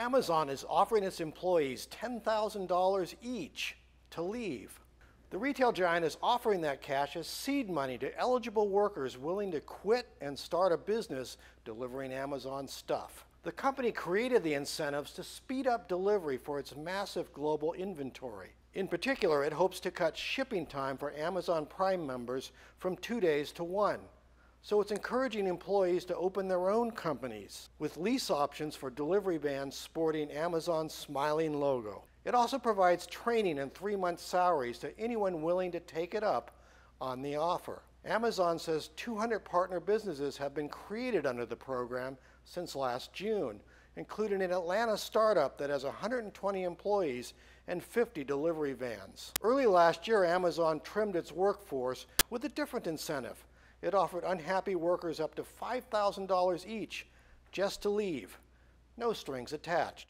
Amazon is offering its employees $10,000 each to leave. The retail giant is offering that cash as seed money to eligible workers willing to quit and start a business delivering Amazon stuff. The company created the incentives to speed up delivery for its massive global inventory. In particular, it hopes to cut shipping time for Amazon Prime members from two days to one. So it's encouraging employees to open their own companies with lease options for delivery vans sporting Amazon's smiling logo. It also provides training and three month salaries to anyone willing to take it up on the offer. Amazon says 200 partner businesses have been created under the program since last June, including an Atlanta startup that has 120 employees and 50 delivery vans. Early last year, Amazon trimmed its workforce with a different incentive it offered unhappy workers up to $5,000 each just to leave, no strings attached.